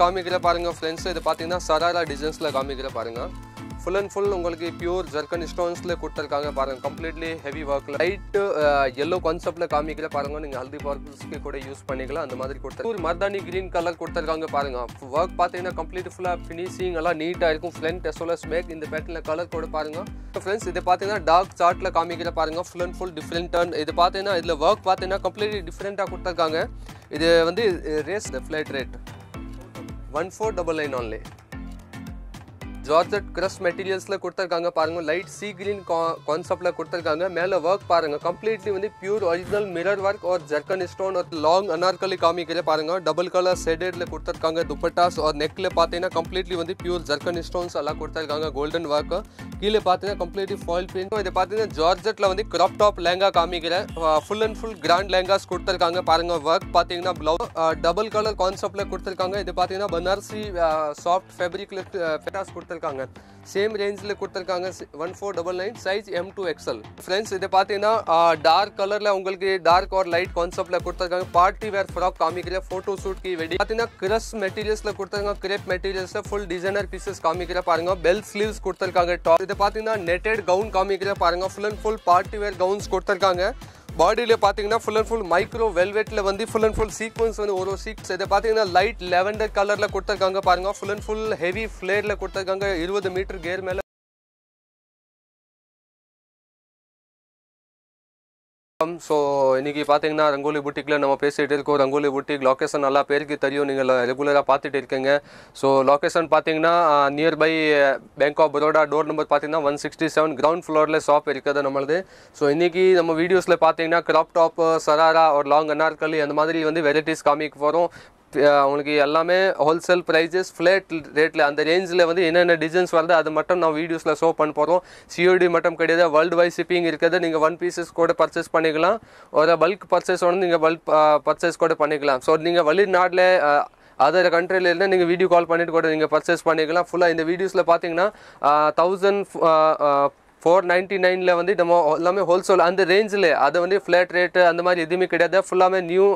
காமிக்கிற பாருங்கள் ஃப்ரெண்ட்ஸ் இது பார்த்தீங்கன்னா சராரா டிசைன்ஸில் காமிக்கிற பாருங்கள் ஃபுல் அண்ட் ஃபுல் உங்களுக்கு பியூர் ஜர்கன் ஸ்டோன்ஸில் கொடுத்துருக்காங்க பாருங்கள் கம்ப்ளீட்லி ஹெவி ஒர்க்கில் லைட்டு எல்லோ கான்செப்டில் காமிக்கிற பாருங்கள் நீங்கள் ஹெல்தி பர்பஸ்க்கு கூட யூஸ் பண்ணிக்கலாம் அந்த மாதிரி ஒரு மர்தானி க்ரீன் கலர் கொடுத்துருக்காங்க பாருங்கள் ஒர்க் பார்த்தீங்கன்னா கம்ப்ளீட் ஃபுல்லாக ஃபினிஷிங் எல்லாம் நீட்டாக இருக்கும் ஃப்ரண்ட் எஸ் மேக் இந்த பேட்டில் கலர் கூட பாருங்கள் ஃப்ரெண்ட்ஸ் இது பார்த்தீங்கன்னா டார்க் சார்ட்டில் காமிக்கிற பாருங்கள் full and full different turn இது பார்த்தீங்கன்னா இதில் ஒர்க் பார்த்தீங்கன்னா கம்ப்ளீட்லி டிஃப்ரெண்ட்டாக கொடுத்துருக்காங்க இது வந்து ரேஸ் flight rate 1499 only. Georgette crush ಮೆಟೀರಿಯಲ್ಸ್ல கொடுத்துருக்காங்க பாருங்க லைட் சீ கிரீன் கான்செப்ட்ல கொடுத்துருக்காங்க மேல ஒர்க் பாருங்க கம்ப்ளீட்லி வந்து பியூர் ஒரிஜினல் மிரர் ஒர்க் ஒரு ஜர்கன் ஸ்டோன் ஒரு லாங் அனார்கலி காமிக்கிற பாருங்க டபுள் கலர் ஷெடட்ல கொடுத்துருக்காங்க துப்பட்டாஸ் ஒரு நெக்ல பார்த்தீங்கன்னா கம்ப்ளீட்லி வந்து பியூர் ஜர்கன் ஸ்டோன்ஸ் எல்லாம் கொடுத்துருக்காங்க கோல்டன் ஒர்க் கீழே பார்த்தீங்கன்னா கம்ப்ளீட்லி ஃபாயில் பிரிண்ட் இதை பார்த்தீங்கன்னா ஜார்ஜெட்டில் வந்து கிராப் டாப் லேங்கா காமிக்கிறேன் full and full grand lehengas கொடுத்துருக்காங்க பாருங்க ஒர்க் பார்த்தீங்கன்னா ப்ளவுஸ் டபுள் கலர் கான்செப்டில் கொடுத்துருக்காங்க இது பார்த்தீங்கன்னா பனாரசி சாஃப்ட் ஃபேப்ரிக்ல ஃபெட்டாஸ் கொடுத்துருக்காங்க ங்க सेम ரேஞ்ச்ல குடுத்திருக்காங்க 1499 size M to XL friends இத பாத்தீங்க ட டார்க் கலர்ல உங்களுக்கு டார்க ஆர் லைட் கான்செப்ட்ல குடுத்திருக்காங்க பார்ட்டி வேர் ஃபராக் காமிக்கறதுக்கு போட்டோ ஷூட் கி வீடியோ பாத்தீங்க கிராஸ் மெட்டீரியல்ஸ்ல குடுத்திருக்காங்க க்ريب மெட்டீரியல்ஸ்ல ফুল டிசைனர் பீசஸ் காமிக்கறதுக்கு பாருங்க பெல் ஸ்லீவ்ஸ் குடுத்திருக்காங்க ட இத பாத்தீங்க நெட்டட் கவுன் காமிக்கறதுக்கு பாருங்க full on full party wear gowns குடுத்திருக்காங்க பாடியில் பார்த்தீங்கன்னா ஃபுல் அண்ட் ஃபுல் மைக்ரோ வெல்வெட்டில் வந்து ஃபுல் அண்ட் ஃபுல் சீக்வன்ஸ் வந்து ஒரு சீட்ஸ் சீக்ஸ் இதை பார்த்தீங்கன்னா லைட் லெவண்டர் கலரில் கொடுத்துருக்காங்க பாருங்கள் ஃபுல் அண்ட் ஃபுல் ஹெவி ஃப்ளேரில் கொடுத்துருக்காங்க இருபது மீட்டர் கேர் மேலே ஸோ இன்றைக்கி பார்த்தீங்கன்னா ரங்கோலி புட்டிக்கில் நம்ம பேசிகிட்டு இருக்கோம் ரங்கோலி புட்டிக் லொக்கேஷன் நல்லா பேருக்கு தெரியும் நீங்கள் ரெகுலராக பார்த்துட்டு இருக்கீங்க ஸோ லொக்கேஷன் பார்த்தீங்கன்னா nearby Bank of Baroda door number பார்த்தீங்கன்னா ஒன் சிக்ஸ்டி செவன் கிரவுண்ட் ஃப்ளோரில் ஷாப் இருக்குது நம்மளது ஸோ இன்றைக்கி நம்ம வீடியோஸில் பார்த்தீங்கன்னா கிராப் டாப் சராரா ஒரு லாங் அனார்கலி அந்த மாதிரி வந்து வெரைட்டிஸ் காமிக்க போகிறோம் உங்களுக்கு எல்லாமே ஹோல்சேல் ப்ரைஸஸ் ஃப்ளேட் ரேட்டில் அந்த ரேஞ்சில் வந்து என்னென்ன டிசைன்ஸ் வருது அது மட்டும் நான் வீடியோஸில் ஷோ பண்ண போகிறோம் சிஓடி மட்டும் கிடையாது வேர்ல்டு வைஸ் ஷிப்பிங் இருக்கிறது நீங்கள் ஒன் பீசஸ் கூட பர்ச்சேஸ் பண்ணிக்கலாம் ஒரு பல்க் பர்ச்சேஸ் வந்து நீங்கள் பல்க் பர்ச்சேஸ் கூட பண்ணிக்கலாம் ஸோ நீங்கள் வெளிநாட்டில் அதர் கண்ட்ரியில் இருந்தால் நீங்கள் வீடியோ கால் பண்ணிவிட்டு கூட நீங்கள் பர்ச்சேஸ் பண்ணிக்கலாம் ஃபுல்லாக இந்த வீடியோஸில் பார்த்தீங்கன்னா தௌசண்ட் ஃபோர் நைன்ட்டி நைனில் வந்து நம்ம எல்லாமே ஹோல்சேல் அந்த ரேஞ்சில் அதை வந்து ஃப்ளாட் ரேட்டு அந்த மாதிரி எதுவுமே கிடையாது ஃபுல்லாமே நியூ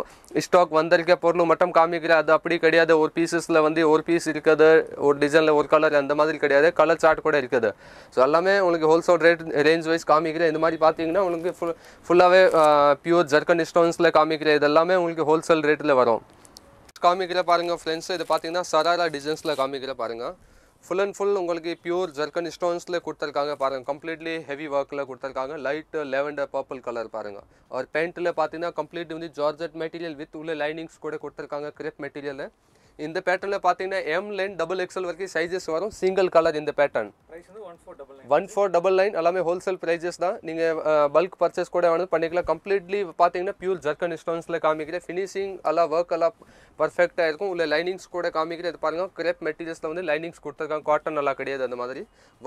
ஸ்டாக் வந்திருக்க பொருள் மட்டும் காமிக்கிற அது அப்படி கிடையாது ஒரு பீசஸில் வந்து ஒரு பீஸ் இருக்குது ஒரு டிசைனில் ஒரு கலர் அந்த மாதிரி கிடையாது கலர் சார்ட் கூட இருக்குது ஸோ எல்லாமே உங்களுக்கு ஹோல்சேல் ரேட் ரேஞ்ச் வைஸ் காமிக்கிறேன் இந்த மாதிரி பார்த்தீங்கன்னா உங்களுக்கு ஃபுல் ஃபுல்லாகவே பியூர் ஜர்க்கன் ஸ்டோன்ஸில் காமிக்கிற இதெல்லாமே உங்களுக்கு ஹோல்சேல் ரேட்டில் வரும் காமிக்கிற பாருங்கள் ஃப்ரெண்ட்ஸ் இது பார்த்தீங்கன்னா சராரா டிசைன்ஸில் காமிக்கிற பாருங்கள் ஃபுல் அண்ட் ஃபுல் உங்களுக்கு பியூர் ஜர்கன் ஸ்டோன்ஸில் கொடுத்துருக்காங்க பாருங்கள் கம்ப்ளீட்லி ஹெவி ஒர்க்கில் கொடுத்துருக்காங்க லைட் லெவண்டர் பர்பிள் கலர் பாருங்கள் ஒரு பேண்ட்டில் பார்த்தீங்கன்னா கம்ப்ளீட் வந்து ஜார்ஜட் மெட்டீரியல் வித் உள்ள லைனிங்ஸ் கூட கொடுத்துருக்காங்க கிரெப் மெட்டீரியலில் இந்த பேட்டர்னில் பார்த்தீங்கன்னா எம் லைன் டபுள் எக்ஸல் வரைக்கும் சைஸஸ் வரும் சிங்கிள் கலர் இந்த pattern one four double nine எல்லாமே ஹோல்சேல் ப்ரைஸஸ் தான் நீங்கள் பல்க் பர்ச்சேஸ் கூட வந்து பண்ணிக்கலாம் கம்ப்ளீட்லி பார்த்தீங்கன்னா பியூர் ஜர்க்கன் ஸ்டோன்ஸில் காமிக்கிறேன் ஃபினிஷிங் எல்லாம் ஒர்க் எல்லாம் பர்ஃபெக்டாக இருக்கும் இல்லை லைனிங்ஸ் கூட காமிக்கிறேன் இது பாருங்கள் கிரேப் மெட்டீரியல்ஸில் வந்து லைனிங்ஸ் கொடுத்துருக்காங்க காட்டன் நல்லா கிடையாது அந்த மாதிரி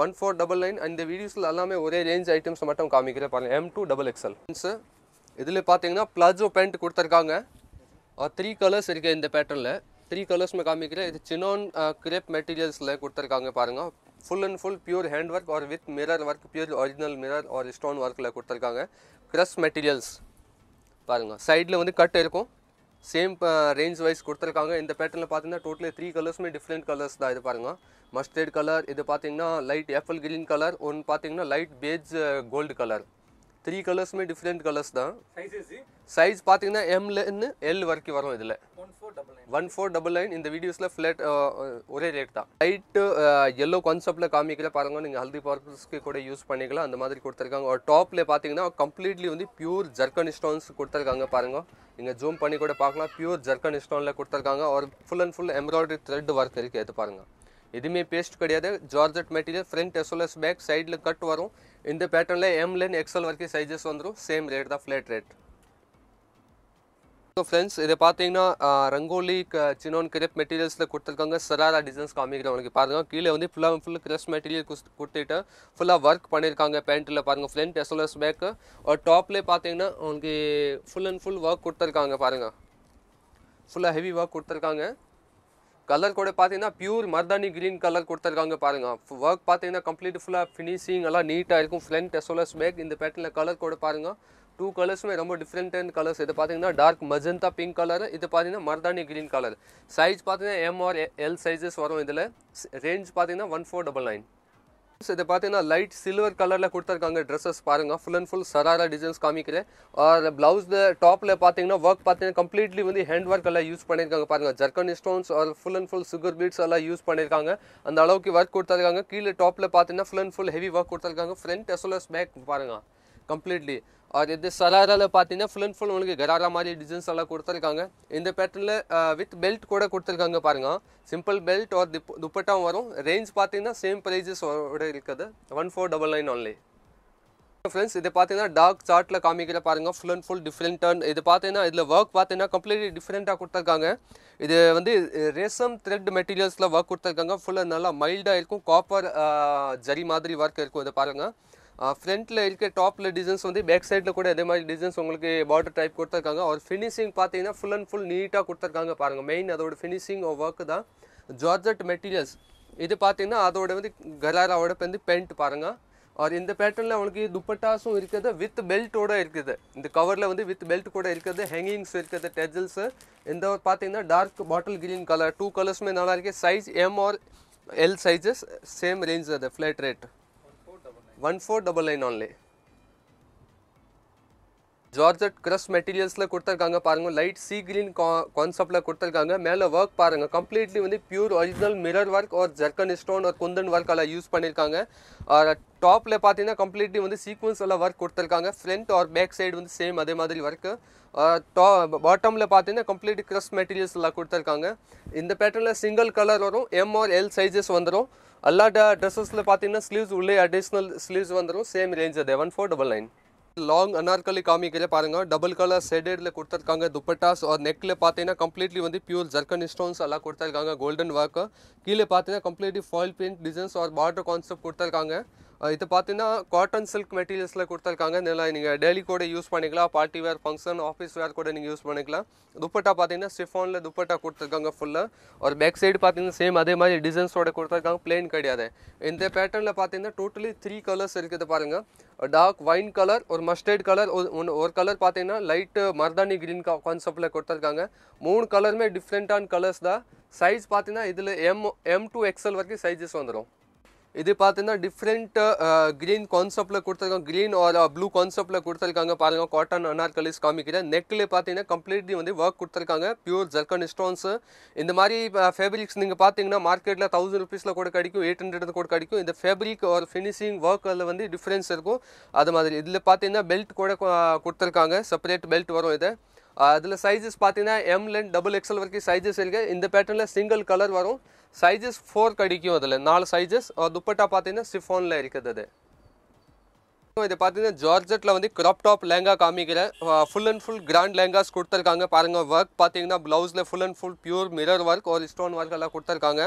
ஒன் ஃபோர் டபுள் நைன் அந்த வீடியோஸில் எல்லாமே ஒரே ரேஞ்ச் ஐட்டம்ஸ் மட்டும் காமிக்கிறேன் பாருங்கள் எம் டூ டபுள் எக்ஸல் இதில் பார்த்தீங்கன்னா ப்ளாஜோ பேண்ட் கொடுத்துருக்காங்க த்ரீ கலர்ஸ் இருக்குது இந்த பேட்டர்னில் த்ரீ கலர்ஸுமே காமிக்கிறேன் இது சின்னோன் கிரேப் மெட்டீரியல்ஸில் கொடுத்துருக்காங்க பாருங்கள் full and full pure hand work ஒரு with mirror work pure original mirror ஒரு ஸ்டோன் ஒர்க்கில் கொடுத்துருக்காங்க க்ரஷ் மெட்டீரியல்ஸ் பாருங்கள் சைடில் வந்து கட் இருக்கும் சேம் ரேஞ்ச் வைஸ் கொடுத்துருக்காங்க இந்த பேட்டர்னில் பார்த்தீங்கன்னா டோட்டலி த்ரீ கலர்ஸுமே டிஃப்ரெண்ட் கலர்ஸ் தான் இது பாருங்கள் மஸ்டர்ட் கலர் இது பார்த்தீங்கன்னா லைட் ஆப்பிள் கிரீன் கலர் ஒன்று பார்த்தீங்கன்னா light beige gold colour three கலர்ஸ்மே டிஃப்ரெண்ட் கலர்ஸ் தான் சைஸ் பார்த்தீங்கன்னா எம்லேருந்து எல் வரைக்கும் வரும் இதில் ஒன் ஃபோர் டபுள் நைன் இந்த வீடியோஸில் ஃப்ளேட் uh, uh, ஒரே ரேட் தான் லைட்டு எல்லோ கான்செப்ட்டில் காமிக்கல பாருங்கள் நீங்கள் ஹல்தி பர்பஸ்க்கு கூட யூஸ் பண்ணிக்கலாம் அந்த மாதிரி கொடுத்துருக்காங்க ஒரு டாப்பில் பார்த்தீங்கன்னா கம்ப்ளீட்லி வந்து பியூர் ஜர்கன் ஸ்டோன்ஸ் கொடுத்துருக்காங்க பாருங்க நீங்கள் ஜூம் பண்ணி கூட பார்க்கலாம் பியூர் ஜர்கன் ஸ்டோனில் கொடுத்துருக்காங்க ஒரு full and full embroidery thread work இருக்குது அது பாருங்கள் எதுவுமே பேஸ்ட் கிடையாது georgette material front SLS back சைடில் கட் வரும் இந்த பேட்டர்னில் எம்லேன் எக்ஸ்எல் வரைக்கும் சைஜஸ் வந்துடும் சேம் ரேட் தான் ஃப்ளேட் ரேட் ஸோ ஃப்ரெண்ட்ஸ் இதை பார்த்தீங்கன்னா ரங்கோலி சின்னோன் கிரெப் மெட்டீரியல்ஸில் கொடுத்துருக்காங்க சராரா டிசைன்ஸ் காமிக்கிறேன் உங்களுக்கு பாருங்கள் கீழே வந்து ஃபுல்லாக ஃபுல் கிரஸ் மெட்டீரியல் கொடுத்துட்டு ஃபுல்லாக ஒர்க் பண்ணியிருக்காங்க பேண்ட்டில் பாருங்கள் ஃப்ரண்ட் எஸ்எல்எஸ் பேக்கு ஒரு டாப்லேயே பார்த்தீங்கன்னா உங்களுக்கு ஃபுல் அண்ட் ஃபுல் ஒர்க் கொடுத்துருக்காங்க பாருங்கள் ஃபுல்லாக ஹெவி ஒர்க் கொடுத்துருக்காங்க கலர் கூட பார்த்தீங்கன்னா பியூர் மர்தானி க்ரீன் கலர் கொடுத்துருக்காங்க பாருங்கள் ஒர்க் பார்த்தீங்கன்னா கம்ப்ளீட் ஃபுல்லாக ஃபினிஷிங் எல்லாம் நீட்டாக இருக்கும் ஃப்ரண்ட் எஸ்எல்எஸ் பேக் இந்த பேட்டர்னில் கலர் கூட பாருங்கள் டூ கலர்ஸுமே ரொம்ப டிஃப்ரெண்ட்டான கலர்ஸ் இது பார்த்தீங்கன்னா டார்க் மஜந்தா பிங்க் கலர் இது பார்த்தீங்கன்னா மர்தானி க்ரீன் கலர் சைஸ் பார்த்தீங்கன்னா எம்ஆர் எல் சைஸஸ் வரும் இதில் ரேஞ்ச் பார்த்தீங்கன்னா ஒன் ஃபோர் டபுள் நைன் இது பார்த்தீங்கன்னா லைட் சில்வர் கலரில் கொடுத்துருக்காங்க ட்ரெஸ்ஸஸ் பாருங்கள் full and full sharara designs காமிக்கிறேன் ஆர் ப்ளவுஸ் டாப்பில் பார்த்தீங்கன்னா ஒர்க் பார்த்தீங்கன்னா கம்ப்ளீட்லி வந்து ஹேண்ட் ஒர்க் எல்லாம் யூஸ் பண்ணியிருக்காங்க பாருங்கள் zircon stones or full and full sugar beads எல்லாம் யூஸ் பண்ணியிருக்காங்க அந்த அளவுக்கு ஒர்க் கொடுத்துருக்காங்க கீழே டாப்பில் பார்த்தீங்கன்னா full and full heavy work கொடுத்துருக்காங்க ஃப்ரண்ட் அஸ் வெல் பேக் பாருங்கள் கம்ப்ளீட்லி அது இது சலாராவில் பார்த்தீங்கன்னா ஃபுல் அண்ட் ஃபுல் உங்களுக்கு கராரா மாதிரி டிசைன்ஸ் எல்லாம் கொடுத்துருக்காங்க இந்த பேட்டர்ல வித் பெல்ட் கூட கொடுத்துருக்காங்க பாருங்கள் சிம்பிள் பெல்ட் ஒரு திப் துப்பட்டாவும் வரும் ரேஞ்ச் பார்த்தீங்கன்னா சேம் ப்ரைஸஸ் இருக்குது one four double nine only friends இதை பார்த்தீங்கன்னா டார்க் சார்ட்டில் காமிக்கிற பாருங்கள் ஃபுல் அண்ட் ஃபுல் டர்ன் இது பார்த்தீங்கன்னா இதில் ஒர்க் பார்த்தீங்கன்னா கம்ப்ளீட்லி டிஃப்ரெண்ட்டாக கொடுத்துருக்காங்க இது வந்து ரேசம் த்ரெட் மெட்டீரியல்ஸில் ஒர்க் கொடுத்துருக்காங்க ஃபுல்லாக நல்லா மைல்டாக இருக்கும் காப்பர் ஜரி மாதிரி ஒர்க் இருக்கும் இதை பாருங்கள் ஃப்ரண்ட்டில் இருக்கிற டாப்பில் டிசைன்ஸ் வந்து பேக் சைடில் கூட அதே மாதிரி டிசைன்ஸ் உங்களுக்கு பார்டர் டைப் கொடுத்துருக்காங்க அவர் ஃபினிஷிங் பார்த்தீங்கன்னா ஃபுல் அண்ட் ஃபுல் நீட்டாக கொடுத்துருக்காங்க பாருங்கள் மெயின் அதோட ஃபினிஷிங் ஒர்க் தான் ஜார்ஜட் மெட்டீரியல்ஸ் இது பார்த்தீங்கன்னா அதோட வந்து கலாராவோட வந்து பெயிண்ட் பாருங்கள் और இந்த பேட்டர்னில் அவனுக்கு துப்பட்டாஸும் இருக்குது வித் பெல்ட்டோட இருக்குது இந்த கவரில் வந்து வித் பெல்ட் கூட இருக்குது ஹேங்கிங்ஸ் இருக்குது டெஜல்ஸு இந்த பார்த்தீங்கன்னா dark bottle green colour two கலர்ஸுமே நல்லா இருக்குது size M or L sizes same range அது flat rate one four double nine only georgette crush மெட்டீரியல்ஸில் கொடுத்துருக்காங்க பாருங்க லைட் சி கிரீன் கா கான்செப்டில் கொடுத்துருக்காங்க மேலே ஒர்க் பாருங்க கம்ப்ளீட்லி வந்து பியூர் ஒரிஜினல் மிரர் ஒர்க் ஒரு ஜர்கன் ஸ்டோன் ஒரு குந்தன் ஒர்க் எல்லாம் யூஸ் பண்ணியிருக்காங்க டாப்பில் பார்த்தீங்கன்னா கம்ப்ளீட்லி வந்து சீக்வன்ஸ் எல்லாம் ஒர்க் கொடுத்துருக்காங்க ஃப்ரண்ட் ஆர் பேக் சைடு வந்து சேம் அதே மாதிரி ஒர்க்கு டா பாட்டமில் பார்த்தீங்கன்னா கம்ப்ளீட் க்ரஷ் மெட்டீரியல்ஸ் எல்லாம் கொடுத்துருக்காங்க இந்த பேட்டர்னில் சிங்கிள் கலர் வரும் எம் ஆர் எல் சைஸஸ் வந்துடும் எல்லா ட்ரெஸ்ஸஸில் பார்த்தீங்கன்னா ஸ்லீவ்ஸ் உள்ளே அடிஷ்னல் ஸ்லீவ்ஸ் வந்துடும் சேம் ரேஞ்ச் அது one four double nine long anarkali காமிக்கிற பாருங்க டபுள் கலர் செடேடில் கொடுத்துருக்காங்க துப்பட்டாஸ் ஒரு நெக்கில் பார்த்தீங்கன்னா கம்ப்ளீட்லி வந்து பியூர் ஜர்கன் ஸ்டோன்ஸ் எல்லாம் கொடுத்துருக்காங்க கோல்டன் ஒர்க்கு கீழே பார்த்தீங்கன்னா கம்ப்ளீட்லி ஃபாயில் பிரிண்ட் டிசைன்ஸ் ஒரு பார்டர் கான்செப்ட் கொடுத்துருக்காங்க இது பார்த்தீங்கன்னா காட்டன் சில்க் மெட்டீரியல்ஸில் கொடுத்துருக்காங்க இதெல்லாம் நீங்கள் டெய்லி கூட யூஸ் பண்ணிக்கலாம் party wear function office wear கூட நீங்கள் யூஸ் பண்ணிக்கலாம் துப்பட்டா பார்த்தீங்கன்னா ஸ்டிஃபானில் துப்பட்டா கொடுத்துருக்காங்க ஃபுல்லாக ஒரு பேக் சைடு பார்த்தீங்கன்னா சேம் அதே மாதிரி டிசைன்ஸோட கொடுத்துருக்காங்க பிளேன் கிடையாது இந்த பேட்டர்னில் பார்த்தீங்கன்னா டோட்டலி த்ரீ கலர்ஸ் இருக்குது பாருங்கள் டார்க் ஒயின் கலர் ஒரு மஸ்டர்ட் கலர் ஒரு கலர் பார்த்தீங்கன்னா லைட்டு மர்தானி க்ரீன் கான்செப்டில் கொடுத்துருக்காங்க மூணு கலருமே டிஃப்ரெண்ட்டான கலர்ஸ் தான் சைஸ் பார்த்தீங்கன்னா இதில் எம் எம் டூ எக்ஸ்எல் வரைக்கும் சைஸஸ் வந்துடும் இது பார்த்தீங்கன்னா டிஃப்ரெண்ட் க்ரீன் கான்செப்டில் கொடுத்துருக்காங்க க்ரீன் ஆர் ப்ளூ கான்செப்டில் கொடுத்துருக்காங்க பாருங்கள் காட்டன் அனார்கலிஸ் காமிக்கிறேன் நெக்கில் பார்த்தீங்கன்னா கம்ப்ளீட்லி வந்து ஒர்க் கொடுத்துருக்காங்க பியூர் ஜர்கன் ஸ்டோன்ஸு இந்த மாதிரி ஃபேப்ரிக்ஸ் நீங்கள் பார்த்தீங்கன்னா மார்க்கெட்டில் தௌசண்ட் ருபீஸில் கூட கிடைக்கும் எயிட் ஹண்ட்ரட் கூட கிடைக்கும் இந்த ஃபேப்ரிக் ஒரு ஃபினிஷிங் ஒர்க் அதில் வந்து டிஃப்ரென்ஸ் இருக்கும் அது மாதிரி இதில் பார்த்தீங்கன்னா பெல்ட் கூட கொடுத்துருக்காங்க செப்பரேட் பெல்ட் வரும் இதை அதில் சைஸஸ் பார்த்தீங்கன்னா லென் டபுள் எக்ஸல் வரைக்கும் சைஸஸ் இருக்குது இந்த பேட்டர்னில் சிங்கிள் கலர் வரும் சைஸஸ் ஃபோர் கடிக்கும் அதில் நாலு சைஸஸ் துப்பட்டா பார்த்தீங்கன்னா சிஃபோனில் இருக்குது அது இதே பாத்தீங்க ஜார்ஜெட்ல வந்து கிராப் டாப் லெங்கா காமிக்கிற full and full grand lehengas கொடுத்திருக்காங்க பாருங்க வர்க் பாத்தீங்கன்னா ப்лауஸ்ல full and full pure mirror work or stone work எல்லாம் கொடுத்திருக்காங்க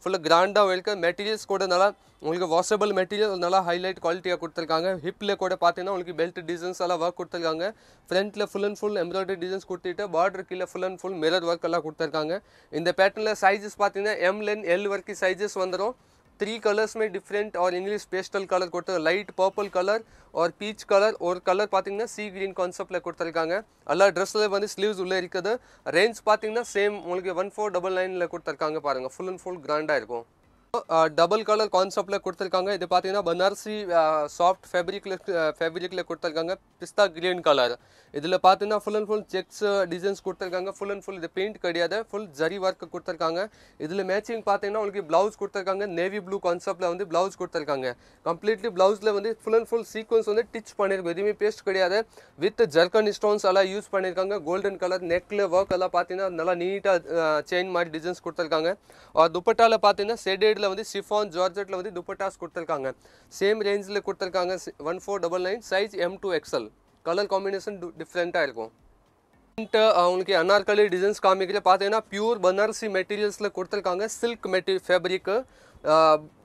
ஃபுல்லா கிராண்டா வர்க் மெட்டீரியல்ஸ் கூட நல்லா உங்களுக்கு வாஷபிள் மெட்டீரியல் நல்லா ஹைலைட் குவாலிட்டியா கொடுத்திருக்காங்க ஹிப்ல கூட பாத்தீங்கன்னா உங்களுக்கு பெல்ட் டிசைன்ஸ் எல்லாம் வர்க் கொடுத்திருக்காங்க ஃப்ரண்ட்ல full and full embroidery designs கொடுத்துட்ட பார்டர் கீழ full and full mirror work எல்லாம் கொடுத்திருக்காங்க இந்த பேட்டர்ன்ல சைஸஸ் பாத்தீங்கன்னா M லென் L வர்க்கி சைஸஸ் வந்தரும் three colours different or English pastel colour கொடுத்து light purple colour or peach colour ஒரு கலர் பார்த்தீங்கன்னா சி கிரீன் கான்செப்டில் கொடுத்துருக்காங்க எல்லா ட்ரெஸ்ஸில் வந்து ஸ்லீவ்ஸ் உள்ளே இருக்குது ரேஞ்ச் பார்த்தீங்கன்னா சேம் உங்களுக்கு ஒன் ஃபோர் டபுள் நைனில் கொடுத்துருக்காங்க பாருங்கள் ஃபுல் அண்ட் ஃபுல் கிராண்டாக இருக்கும் டபுள் カラー கான்செப்ட்ல குடுத்திருக்காங்க இது பாத்தீங்கன்னா பனார்சி சாஃப்ட் ஃபேப்ரிக் ஃபேப்ரிக்ல குடுத்திருக்காங்க பிஸ்தா கிரீன் カラー இதுல பார்த்தீங்கன்னா ஃபுல்லா ஃபுல்லா செக்ஸ் டிசைன்ஸ் குடுத்திருக்காங்க ஃபுல்லா ஃபுல்லா இது பெயிண்ட் கிடையாது ஃபுல் ஜரி வர்க் குடுத்திருக்காங்க இதுல 매ட்சிங் பாத்தீங்கன்னா உங்களுக்கு பிளவுஸ் குடுத்திருக்காங்க 네비 블루 கான்செப்ட்ல வந்து பிளவுஸ் குடுத்திருக்காங்க கம்ப்ளீட்லி பிளவுஸ்ல வந்து ஃபுல்லா ஃபுல்லா சீக்வன்ஸ் வந்து டிட்ச் பண்ணிருக்க வெதிமி பேஸ்ட் கிடையாது வித் ஜல்கன் ஸ்டோன்ஸ் எல்லாம் யூஸ் பண்ணிருக்காங்க 골든 컬러 நெக்ல வர்க் எல்லாம் பாத்தீங்கன்னா நல்லா नीटா சேஞ்ச் ಮಾಡಿ டிசைன்ஸ் குடுத்திருக்காங்க dupattaல பாத்தீங்கன்னா சேட் இதில் வந்து ஷிஃபான் ஜார்ஜெட்டில் வந்து துப்பட்டாஸ் கொடுத்துருக்காங்க சேம் ரேஞ்சில் கொடுத்துருக்காங்க one four double nine size M to XL colour combination டிஃப்ரெண்ட்டாக இருக்கும் அவங்களுக்கு அனார்கலி டிசைன்ஸ் காமிக்கில் பார்த்தீங்கன்னா பியூர் பனாரசி மெட்டீரியல்ஸில் கொடுத்துருக்காங்க சில்க் மெட்டீ ஃபேப்ரிக்கு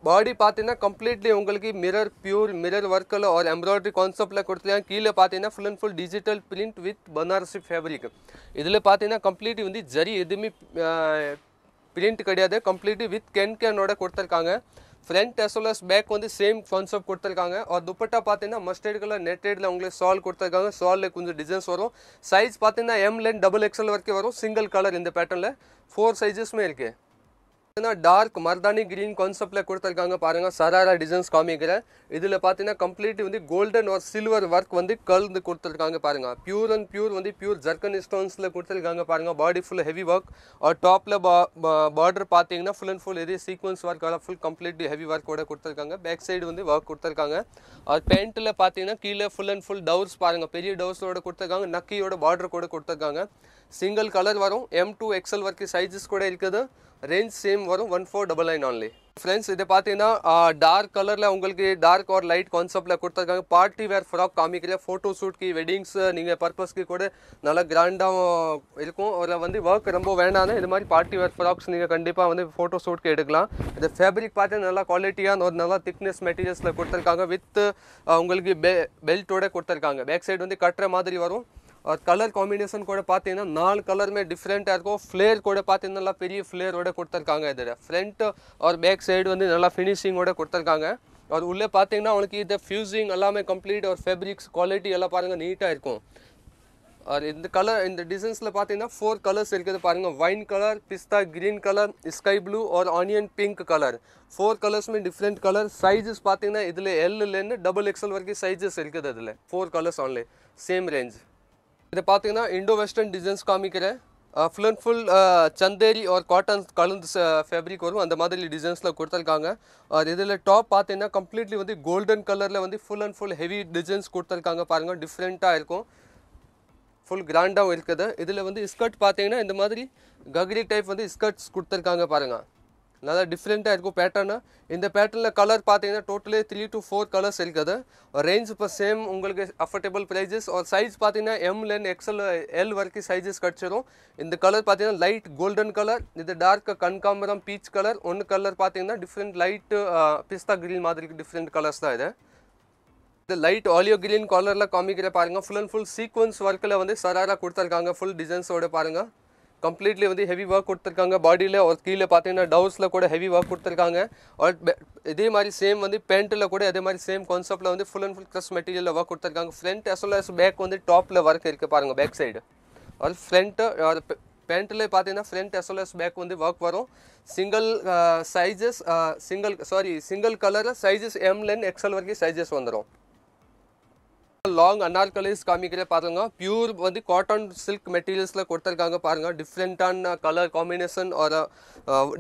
பாடி பார்த்தீங்கன்னா கம்ப்ளீட்லி உங்களுக்கு மிரர் பியூர் மிரர் ஒர்க்கில் ஒரு எம்ப்ராய்டரி கான்செப்டில் கொடுத்துருக்காங்க கீழே பார்த்தீங்கன்னா full and full digital print with Banarasi fabric இதில் பார்த்தீங்கன்னா கம்ப்ளீட் வந்து ஜரி எதுவுமே பிரிண்ட் கிடையாது கம்ப்ளீட்லி வித் கென் கேனோட கொடுத்துருக்காங்க ஃப்ரண்ட் அசோலஸ் பேக் வந்து சேம் கான்செப்ட் கொடுத்துருக்காங்க ஒரு துப்பட்டா பார்த்தீங்கன்னா மஸ்டர்ட் கலர் நெட்டேடில் உங்களுக்கு சால் கொடுத்துருக்காங்க சாலில் கொஞ்சம் டிசைன்ஸ் வரும் சைஸ் பார்த்தீங்கன்னா எம்லேன் டபுள் எக்ஸ்எல் வரைக்கும் வரும் சிங்கிள் கலர் இந்த பேட்டர்னில் ஃபோர் சைஸஸுமே இருக்குது டார்க் மர்தானி கிரீன் கான்செப்டில் கொடுத்துருக்காங்க பாருங்கள் சராரா டிசைன்ஸ் காமிக்கிறேன் இதில் பார்த்தீங்கன்னா கம்ப்ளீட் வந்து கோல்டன் ஒரு சில்வர் ஒர்க் வந்து கலந்து கொடுத்துருக்காங்க பாருங்கள் பியூர் அண்ட் பியூர் வந்து பியூர் ஜர்கன் ஸ்டோன்ஸில் கொடுத்துருக்காங்க பாருங்கள் பாடி ஃபுல் ஹெவி ஒர்க் और டாப்பில் பா பார்டர் பார்த்தீங்கன்னா ஃபுல் அண்ட் ஃபுல் இதே சீக்வன்ஸ் ஒர்க் அதெல்லாம் ஃபுல் கம்ப்ளீட் ஹெவி ஒர்க் கூட கொடுத்துருக்காங்க பேக் சைடு வந்து ஒர்க் கொடுத்துருக்காங்க और பேண்ட்டில் பார்த்தீங்கன்னா கீழே ஃபுல் அண்ட் ஃபுல் டவுர்ஸ் பாருங்கள் பெரிய டவுர்ஸோட கொடுத்துருக்காங்க நக்கியோட பார்டர் கூட கொடுத்துருக்காங்க சிங்கிள் கலர் வரும் M to XL work sizes கூட இருக்குது ரேஞ்ச் சேம் சேம் வரும் one four double nine only friends இது பார்த்தீங்கன்னா டார்க் கலரில் உங்களுக்கு டார்க் ஆர் லைட் கான்செப்டில் கொடுத்துருக்காங்க பார்ட்டி வேர் ஃப்ராக் காமிக்கிற ஃபோட்டோ ஷூட்க்கு வெட்டிங்ஸ் நீங்கள் பர்பஸ்க்கு கூட நல்லா கிராண்டாக இருக்கும் அதில் வந்து ஒர்க் ரொம்ப வேண்டானே இது மாதிரி பார்ட்டி வேர் ஃப்ராக்ஸ் நீங்கள் கண்டிப்பாக வந்து ஃபோட்டோ ஷூட்க்கு எடுக்கலாம் இந்த ஃபேப்ரிக் பார்த்தீங்கன்னா நல்லா குவாலிட்டியாக ஒரு நல்லா திக்னஸ் மெட்டீரியல்ஸில் கொடுத்துருக்காங்க வித் உங்களுக்கு பெ பெல்ட்டோட கொடுத்துருக்காங்க பேக் சைடு வந்து கட்டுற மாதிரி வரும் और कलर कॉम्बिनेशन कोड़े பாத்தீங்கன்னா நாலு கலர்மே डिफरेंट இருக்கு फ्लेयर கோड़े பாத்தீங்கன்னா பெரிய फ्लेयर ஓட கொடுத்திருக்காங்க ஃபிரண்ட் அண்ட் பேக் சைடு வந்து நல்லா ஃபினிஷிங்க ஓட கொடுத்திருக்காங்க और உள்ள பாத்தீங்கன்னா உங்களுக்கு தி फ्यूजिंग எல்லாமே கம்ப்ளீட் और फैब्रिक्स क्वालिटी எல்லாம் பாருங்க नीट ആയി இருக்கும் আর இந்த கலர் இந்த டிசைன்ஸ்ல பாத்தீங்கன்னா 4 கலர்ஸ் இருக்குது பாருங்க wine colour pista green colour sky blue और अनियन पिंक कलर 4 கலர்ஸ் में डिफरेंट कलर साइजेस பாத்தீங்கன்னா ಇದிலே L ல இருந்து डबल XL வர்க்கி சைजेस இருக்குது அதிலே 4 கலர்ஸ் ओनली सेम रेंज இதை பார்த்தீங்கன்னா இண்டோ வெஸ்டர்ன் டிசைன்ஸ் காமிக்கிறேன் ஃபுல் அண்ட் ஃபுல் சந்தேரி ஒரு காட்டன் கலந்து ஃபேப்ரிக் வரும் அந்த மாதிரி டிசைன்ஸில் கொடுத்துருக்காங்க இதில் டாப் பார்த்தீங்கன்னா கம்ப்ளீட்லி வந்து கோல்டன் கலரில் வந்து full and full heavy designs கொடுத்துருக்காங்க பாருங்கள் டிஃப்ரெண்ட்டாக இருக்கும் ஃபுல் கிராண்டாகவும் இருக்குது இதில் வந்து ஸ்கர்ட் பார்த்தீங்கன்னா இந்த மாதிரி ககிரி டைப் வந்து ஸ்கர்ட்ஸ் கொடுத்துருக்காங்க பாருங்கள் நல்லா டிஃப்ரெண்ட்டாக இருக்கும் பேட்டர்னு இந்த பேட்டர்னில் கலர் பார்த்தீங்கன்னா டோட்டலே த்ரீ டு ஃபோர் கலர்ஸ் இருக்குது ரேஞ்ச் இப்போ சேம் உங்களுக்கு அஃபர்டபுள் ப்ரைஸஸ் ஒரு சைஸ் பார்த்தீங்கன்னா எம்ல அண்ட் எக்ஸ்எல் எல் வரைக்கும் சைஸஸ் கிடச்சிரும் இந்த கலர் பார்த்தீங்கன்னா லைட் கோல்டன் கலர் இது டார்க் கண்காமரம் பீச் கலர் ஒன்று கலர் பார்த்தீங்கன்னா டிஃப்ரெண்ட் லைட்டு பிஸ்தா க்ரீன் மாதிரி டிஃப்ரெண்ட் கலர்ஸ் தான் இது இந்த லைட் ஆலியோ கிரீன் கலரில் காமிக்கிற பாருங்கள் ஃபுல் அண்ட் ஃபுல் சீக்வன்ஸ் ஒர்க்கில் வந்து சராராக கொடுத்துருக்காங்க ஃபுல் டிசைன்ஸோடு பாருங்கள் கம்ப்ளீட்லி வந்து ஹெவி ஒர்க் கொடுத்துருக்காங்க பாடியில் ஒரு கீழே பார்த்தீங்கன்னா டவுஸில் கூட ஹெவி ஒர்க் கொடுத்துருக்காங்க ஒரு இதே மாதிரி சேம் வந்து பேண்ட்டில் கூட அதே மாதிரி சேம் கான்செப்ட்டில் வந்து ஃபுல் அண்ட் ஃபுல் க்ரஸ் மெட்டீரியலில் ஒர்க் கொடுத்துருக்காங்க front as well as back வந்து டாப்பில் ஒர்க் இருக்குது பாருங்கள் பேக் சைடு அது ஃப்ரண்ட்டு அது பேண்ட்டில் பார்த்தீங்கன்னா front as well as back வந்து ஒர்க் வரும் single sizes single sorry single கலரில் சைஸஸ் எம்லேருந்து எக்ஸ்எல் வரைக்கும் சைஸஸ் வந்துடும் லாங் அனார்கலிஸ் காமிக்கிறேன் பாருங்க பியூர் வந்து காட்டன் சில்க் மெட்டீரியல்ஸில் கொடுத்துருக்காங்க பாருங்க டிஃப்ரெண்ட்டான கலர் காம்பினேஷன் ஒரு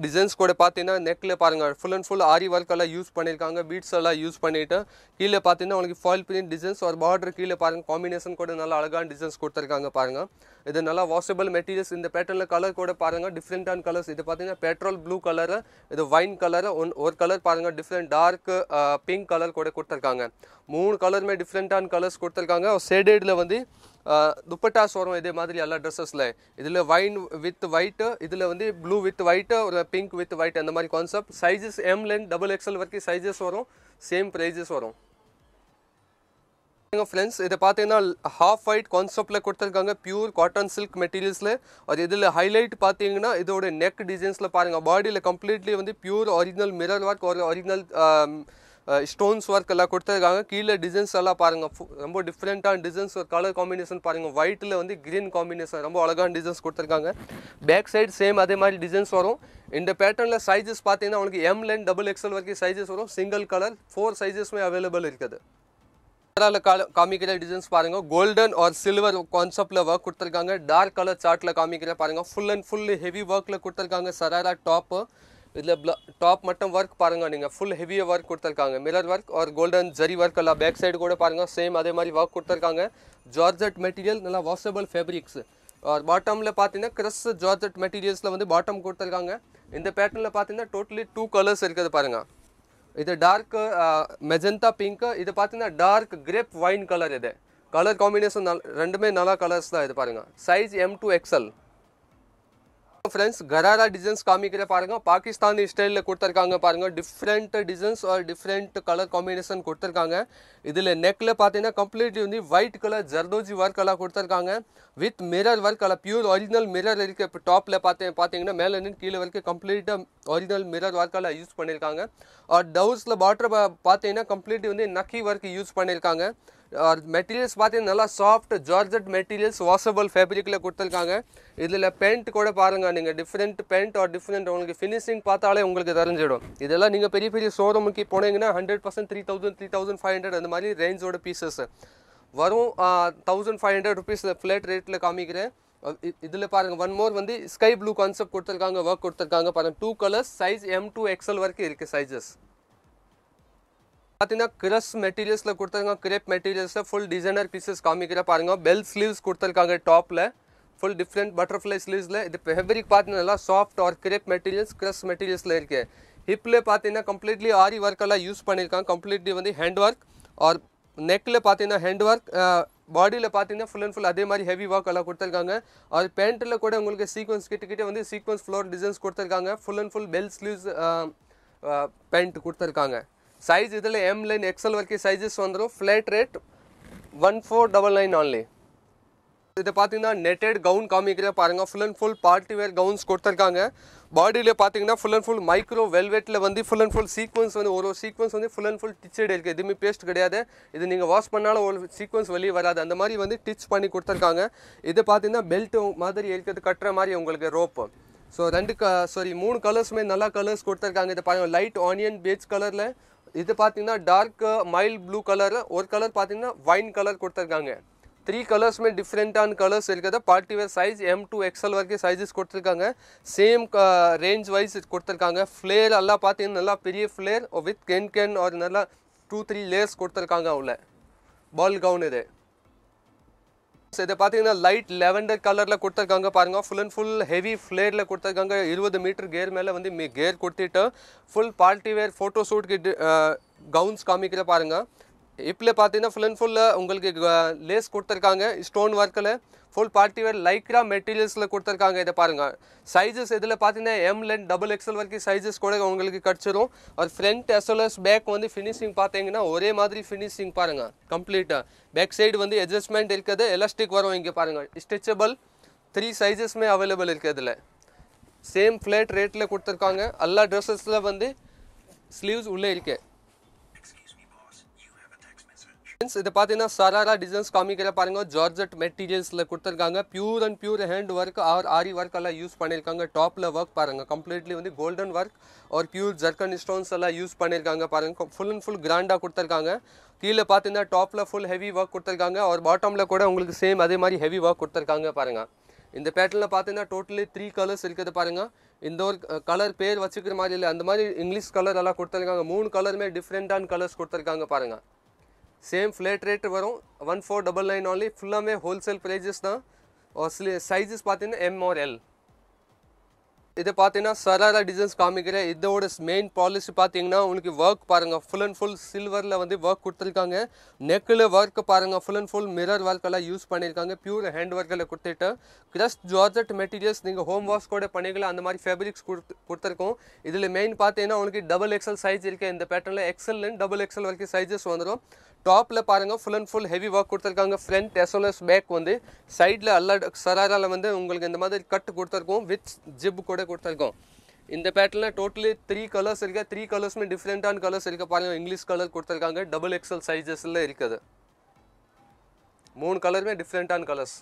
டிசைன்ஸ் கூட பார்த்தீங்கன்னா நெக்கில் பாருங்க full and full aari work எல்லாம் யூஸ் பண்ணியிருக்காங்க பீட்ஸ் எல்லாம் யூஸ் பண்ணிட்டு கீழே பார்த்தீங்கன்னா உங்களுக்கு ஃபால் பிரிண்ட் டிசைன்ஸ் ஒரு பார்டர் கீழே பாருங்க காம்பினேஷன் கூட நல்லா அழகான டிசைன்ஸ் கொடுத்துருக்காங்க பாருங்க இது நல்லா வாஷபிள் மெட்டீரியல்ஸ் இந்த பேட்டர்னில் கலர் கூட பாருங்க டிஃப்ரெண்ட்டான கலர்ஸ் இது பார்த்தீங்கன்னா பெட்ரோல் ப்ளூ கலர் இது ஒயின் கலர் ஒன் ஒரு கலர் பாருங்க டிஃப்ரெண்ட் டார்க் பிங்க் கலர் கூட கொடுத்துருக்காங்க மூணு கலருமே டிஃப்ரெண்ட்டான கலர்ஸ் கலர்ஸ் கொடுத்துருக்காங்க சேடேடில் வந்து துப்பட்டா சோரம் இதே மாதிரி எல்லா ட்ரெஸ்ஸஸில் இதில் வைன் வித் ஒயிட்டு இதில் வந்து ப்ளூ வித் ஒயிட்டு ஒரு பிங்க் வித் ஒயிட் அந்த மாதிரி கான்செப்ட் சைஸஸ் எம்லேன் டபுள் எக்ஸல் வரைக்கும் சைஸஸ் வரும் சேம் ப்ரைஸஸ் வரும் ஃப்ரெண்ட்ஸ் இதை பார்த்தீங்கன்னா ஹாஃப் ஒயிட் கான்செப்டில் கொடுத்துருக்காங்க பியூர் காட்டன் சில்க் மெட்டீரியல்ஸில் அது இதில் ஹைலைட் பார்த்தீங்கன்னா இதோட நெக் டிசைன்ஸில் பாருங்கள் பாடியில் கம்ப்ளீட்லி வந்து பியூர் ஒரிஜினல் மிரர் ஒர்க் ஒரு ஒரிஜினல் ஸ்டோன்ஸ் ஒர்க் எல்லாம் கொடுத்துருக்காங்க கீழே டிசைன்ஸ் எல்லாம் பாருங்கள் ரொம்ப டிஃப்ரெண்ட்டான டிசைன்ஸ் ஒரு கலர் காம்பினேஷன் பாருங்கள் ஒயிட்டில் வந்து க்ரீன் காம்பினேஷன் ரொம்ப அழகான டிசைன்ஸ் கொடுத்துருக்காங்க பேக் சைடு சேம் அதே மாதிரி டிசைன்ஸ் வரும் இந்த பேட்டர்னில் சைஸஸ் பார்த்தீங்கன்னா உங்களுக்கு எம்லேண்ட் டபுள் எக்ஸ்எல் வரைக்கும் சைஸஸ் வரும் சிங்கிள் கலர் ஃபோர் சைஸஸுமே அவைலபிள் இருக்குது கலரில் காமிக்கிற டிசைன்ஸ் பாருங்கள் கோல்டன் ஆர் சில்வர் கான்செப்டில் ஒர்க் கொடுத்துருக்காங்க டார்க் கலர் சார்ட்டில் காமிக்கிற பாருங்கள் ஃபுல் அண்ட் ஃபுல் ஹெவி ஒர்க்கில் கொடுத்துருக்காங்க சராரா டாப்பு இதில் டாப் மட்டும் ஒர்க் பாருங்கள் நீங்கள் ஃபுல் ஹெவியாக ஒர்க் கொடுத்துருக்காங்க மிரர் ஒர்க் ஒரு கோல்டன் ஜரி ஒர்க் எல்லாம் பேக் சைடு கூட பாருங்கள் சேம் அதே மாதிரி ஒர்க் கொடுத்துருக்காங்க ஜார்ஜட் மெட்டீரியல் நல்லா வாஷபிள் ஃபேப்ரிக்ஸ் और बॉटम பார்த்தீங்கன்னா கிரஸ் ஜார்ஜட் மெட்டீரியல்ஸில் வந்து பாட்டம் கொடுத்துருக்காங்க இந்த பேட்டர்னில் பார்த்தீங்கன்னா டோட்டலி டூ கலர்ஸ் இருக்குது பாருங்கள் இது டார்க் மெஜந்தா பிங்க்கு இது பார்த்தீங்கன்னா டார்க் கிரேப் ஒயின் கலர் இது கலர் காம்பினேஷன் ரெண்டுமே நல்லா கலர்ஸ் தான் இது பாருங்கள் size M to XL friends gharara designs காமிக்கிற பாருங்க பாகிஸ்தானி ஸ்டைலில் கொடுத்துருக்காங்க பாருங்க different designs or different colour combination கொடுத்துருக்காங்க இதில் நெக்கில் பார்த்தீங்கன்னா கம்ப்ளீட்லி வந்து ஒயிட் கலர் ஜர்தோஜி ஒர்க் எல்லாம் கொடுத்துருக்காங்க வித் மிரர் ஒர்க் எல்லாம் பியூர் ஒரிஜினல் மிரர் இருக்க டாப்பில் பார்த்து பார்த்தீங்கன்னா மேலே இருந்து கீழே வரைக்கும் கம்ப்ளீட்டாக ஒரிஜினல் மிரர் ஒர்க் எல்லாம் யூஸ் பண்ணியிருக்காங்க ஆர் டவுஸில் பாட்டர் பார்த்தீங்கன்னா கம்ப்ளீட்லி வந்து நக்கி ஒர்க் யூஸ் பண்ணியிருக்காங்க மெட்டீரியல்ஸ் பார்த்தீங்கன்னா நல்லா சாஃப்ட் ஜார்ஜட் மெட்டீரியல்ஸ் வாஷபிள் ஃபேப்ரிக்கில் கொடுத்துருக்காங்க இதில் பெயிண்ட் கூட பாருங்கள் நீங்கள் டிஃப்ரெண்ட் பெயிண்ட் ஆர் டிஃப்ரெண்ட் உங்களுக்கு ஃபினிஷிங் பார்த்தாலே உங்களுக்கு தெரிஞ்சிடும் இதெல்லாம் நீங்கள் பெரிய பெரிய ஷோரூமுக்கு போனீங்கன்னா hundred percent three thousand three thousand five hundred அந்த மாதிரி ரேஞ்சோட பீசஸ் வரும் தௌசண்ட் ஃபைவ் ஹண்ட்ரட் ருபீஸில் ஃப்ளேட் ரேட்டில் காமிக்கிறேன் இதில் பாருங்கள் ஒன் மோர் வந்து ஸ்கை ப்ளூ கான்செப்ட் கொடுத்துருக்காங்க ஒர்க் கொடுத்துருக்காங்க பாருங்கள் two colours size M to XL வரைக்கும் இருக்குது சைஸஸ் பாத்தினா கிராஸ் மெட்டீரியல்ஸ்ல குடுத்திருக்காங்க கிரெப் மெட்டீரியல்ஸ்ல ফুল டிசைனர் பீசஸ் காமிக்கிற பாருங்க பெல் ஸ்லீவ்ஸ் குடுத்திருக்காங்க டாப்ல ফুল डिफरेंट பட்டர்பிளை ஸ்லீவ்ஸ்ல இந்த ફે บริ க் பார்த்தீங்கன்னா soft or crepe materials cross materials லேர்க்கே ஹிப்ல பார்த்தீங்கன்னா கம்ப்ளீட்லி ஆரீ வர்க்கல யூஸ் பண்ணிருக்காங்க கம்ப்ளீட்லி வந்து ஹேண்ட்வொர்க் ஆர் நெக்ல பார்த்தீங்கன்னா ஹேண்ட்வொர்க் பாடில பார்த்தீங்கன்னா ফুল அண்ட் ফুল அதே மாதிரி ஹெவி வர்க் எல்லாம் குடுத்திருக்காங்க ஆர் பேண்ட்ல கூட உங்களுக்கு சீக்வன்ஸ் கிட்ட கிட்ட வந்து சீக்வன்ஸ் ஃபுளோர் டிசைன்ஸ் குடுத்திருக்காங்க full and full bell sleeve band குடுத்திருக்காங்க சைஸ் இதில் எம் லைன் ಎಕ್ಸೆಲ್ வரைக்கும் சைஸஸ் வந்துடும் flat rate one four double nine only இதை பார்த்தீங்கன்னா நெட்டட் கவுன் காமிக்கிறேன் பாருங்கள் full and full party wear gowns கொடுத்துருக்காங்க பாடியில் பார்த்தீங்கன்னா ஃபுல் அண்ட் ஃபுல் மைக்ரோ வெல்வெட்டில் வந்து ஃபுல் அண்ட் ஃபுல் சீக்வன்ஸ் வந்து ஒரு ஒரு சீக்வன்ஸ் வந்து ஃபுல் அண்ட் ஃபுல் டிச்சடு இருக்குது எதுவுமே பேஸ்ட் கிடையாது இது நீங்கள் வாஷ் பண்ணாலும் ஒரு சீக்வன்ஸ் வெளியே வராது அந்த மாதிரி வந்து டிச் பண்ணி கொடுத்துருக்காங்க இது பார்த்தீங்கன்னா பெல்ட் மாதிரி இருக்கிறது கட்டுற மாதிரி உங்களுக்கு ரோப்பு ஸோ ரெண்டு க சாரி மூணு கலர்ஸுமே நல்லா கலர்ஸ் கொடுத்துருக்காங்க இதை பாருங்கள் லைட் ஆனியன் பேஜ் கலரில் இது பார்த்தீங்கன்னா டார்க் மைல்ட் ப்ளூ கலர் ஒரு கலர் பார்த்தீங்கன்னா வைன் கலர் கொடுத்துருக்காங்க த்ரீ கலர்ஸ்மே டிஃப்ரெண்ட்டான கலர்ஸ் இருக்குது party wear size M to XL வரைக்கும் சைஸஸ் கொடுத்துருக்காங்க சேம் ரேஞ்ச் uh, வைஸ் கொடுத்துருக்காங்க ஃப்ளேர் எல்லாம் பார்த்தீங்கன்னா நல்லா பெரிய ஃப்ளேர் வித் கென் கென் ஒரு நல்லா டூ த்ரீ லேயர்ஸ் கொடுத்துருக்காங்க அவளை பால் கவுன் இது இதை பார்த்தீங்கன்னா லைட் லெவண்டர் கலரில் கொடுத்துருக்காங்க பாருங்க ஃபுல் அண்ட் ஃபுல் ஹெவி ஃப்ளேரில் கொடுத்துருக்காங்க இருபது மீட்டர் கேர் மேலே வந்து மீ கேர் கொடுத்துட்டு ஃபுல் பார்ட்டி வேர் ஃபோட்டோ ஷூட்க்கு கவுன்ஸ் காமிக்கிற பாருங்கள் இப்ளே பாத்தீங்கன்னா ஃபுல்லன் ஃபுல்ல உங்களுக்கு லேஸ் குடுத்திருக்காங்க ஸ்டோன் வர்க்ல ஃபுல் பார்ட்டில லைக்ரா மெட்டீரியல்ஸ்ல குடுத்திருக்காங்க இத பாருங்க சைஸஸ் இதல பாத்தீங்கன்னா எம் ன்னு டபுள் எக்ஸ்எல் வர்க்கி சைஸஸ் コーデ உங்களுக்கு कटச்சரும் அண்ட் ஃப்ரண்ட் அண்ட் பேக் வந்து ஃபினிஷிங் பாத்தீங்கன்னா ஒரே மாதிரி ஃபினிஷிங் பாருங்க கம்ப்ளீட் பேக் சைடு வந்து அட்ஜஸ்ட்மென்ட் இருக்குது எலாஸ்டிக் வரோங்க இங்க பாருங்க स्ट्रेचेபிள் 3 சைஸஸ் மே அவேலபிள் இருக்குதுல सेम ஃபிளட் ரேட்ல குடுத்திருக்காங்க ஆல் ட்ரெஸ்ஸஸ்ல வந்து ஸ்லீவ்ஸ் உள்ள இருக்கு ஃப்ரெண்ட்ஸ் இதை பார்த்தீங்கன்னா சராரா டிசைன்ஸ் காமிக்கிற பாருங்க ஜார்ஜட் மெட்டீரியல்ஸில் கொடுத்துருக்காங்க pure and pure hand work or aari work எல்லாம் யூஸ் பண்ணியிருக்காங்க டாப்பில் ஒர்க் பாருங்க கம்ப்ளீட்லி வந்து கோல்டன் ஒர்க் ஒரு பியூர் ஜர்கன் ஸ்டோன்ஸ் எல்லாம் யூஸ் பண்ணியிருக்காங்க பாருங்க ஃபுல் அண்ட் ஃபுல் கிராண்டாக கொடுத்துருக்காங்க கீழே பார்த்தீங்கன்னா டாப்பில் ஃபுல் ஹெவி ஒர்க் கொடுத்துருக்காங்க ஒரு பாட்டமில் கூட உங்களுக்கு சேம் அதே மாதிரி ஹெவி ஒர்க் கொடுத்துருக்காங்க பாருங்க இந்த பேட்டர்னில் பார்த்தீங்கன்னா டோட்டலி த்ரீ கலர்ஸ் இருக்குது பாருங்க இந்த ஒரு கலர் பேர் வச்சுக்கிற மாதிரி இல்லை அந்த மாதிரி இங்கிலீஷ் கலர் எல்லாம் கொடுத்துருக்காங்க மூணு கலருமே டிஃப்ரெண்டான கலர்ஸ் கொடுத்துருக்காங்க பாருங்க சேம் ஃப்ளேட் ரேட் வரும் one four double nine only ஃபுல்லாமே ஹோல்சேல் ப்ரைஸஸ் தான் சைஸஸ் பார்த்தீங்கன்னா எம் ஆர் எல் இது பார்த்தீங்கன்னா சராரா டிசைன்ஸ் காமிக்கிற இதோட மெயின் பாலிசி பார்த்தீங்கன்னா உங்களுக்கு ஒர்க் பாருங்கள் ஃபுல் அண்ட் ஃபுல் சில்வரில் வந்து ஒர்க் கொடுத்துருக்காங்க நெக்கில் ஒர்க் பாருங்கள் ஃபுல் அண்ட் ஃபுல் மிரர் ஒர்க்கெல்லாம் யூஸ் பண்ணியிருக்காங்க பியூர் ஹேண்ட் ஒர்க்கில் கொடுத்துட்டு க்ரஸ்ட் ஜார்ஜட் மெட்டீரியல்ஸ் நீங்கள் ஹோம் வாஷ் கூட பண்ணிக்கலாம் அந்த மாதிரி ஃபேப்ரிக்ஸ் கொடுத்து கொடுத்துருக்கோம் இதில் மெயின் பார்த்தீங்கன்னா உங்களுக்கு டபுள் எக்ஸல் சைஸ் இருக்குது இந்த பேட்டர்னில் எக்ஸல் டபுள் எக்ஸல் வரைக்கும் சைஸஸ் வந்துடும் டாப்பில் பாருங்கள் full and full heavy work கொடுத்துருக்காங்க ஃப்ரண்ட் எஸ்எல்எஸ் பேக் வந்து சைடில் அல்ல சராரால் வந்து உங்களுக்கு இந்த மாதிரி கட் கொடுத்துருக்கோம் வித் ஜிப் கூட கொடுத்துருக்கோம் இந்த பேட்டில் டோட்டலி த்ரீ கலர்ஸ் இருக்குது த்ரீ கலர்ஸுமே டிஃப்ரெண்ட்டான கலர்ஸ் இருக்குது பாருங்கள் இங்கிலீஷ் கலர் கொடுத்துருக்காங்க டபுள் எக்ஸல் சைஸஸில் இருக்குது மூணு கலருமே டிஃப்ரெண்ட்டான கலர்ஸ்